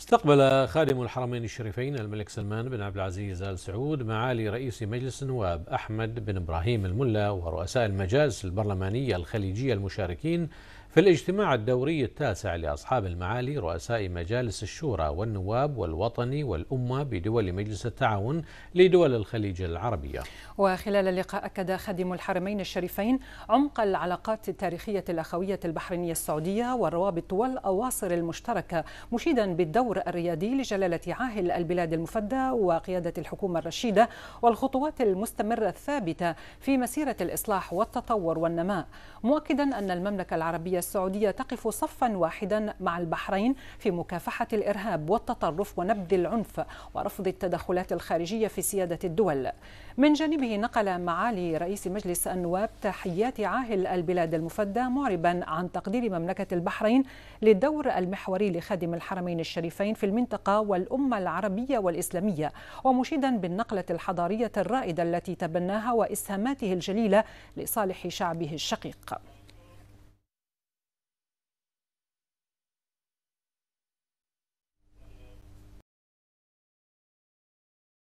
استقبل خادم الحرمين الشريفين الملك سلمان بن عبد العزيز ال سعود معالي رئيس مجلس النواب احمد بن ابراهيم الملا ورؤساء المجالس البرلمانيه الخليجيه المشاركين في الاجتماع الدوري التاسع لأصحاب المعالي رؤساء مجالس الشورى والنواب والوطني والأمة بدول مجلس التعاون لدول الخليج العربية وخلال اللقاء أكد خادم الحرمين الشريفين عمق العلاقات التاريخية الأخوية البحرينية السعودية والروابط والأواصر المشتركة مشيدا بالدور الريادي لجلالة عاهل البلاد المفدى وقيادة الحكومة الرشيدة والخطوات المستمرة الثابتة في مسيرة الإصلاح والتطور والنماء مؤكدا أن المملكة العربية السعودية تقف صفا واحدا مع البحرين في مكافحة الإرهاب والتطرف ونبذ العنف ورفض التدخلات الخارجية في سيادة الدول من جانبه نقل معالي رئيس مجلس النواب تحيات عاهل البلاد المفدى معربا عن تقدير مملكة البحرين للدور المحوري لخادم الحرمين الشريفين في المنطقة والأمة العربية والإسلامية ومشيدا بالنقلة الحضارية الرائدة التي تبناها وإسهاماته الجليلة لصالح شعبه الشقيق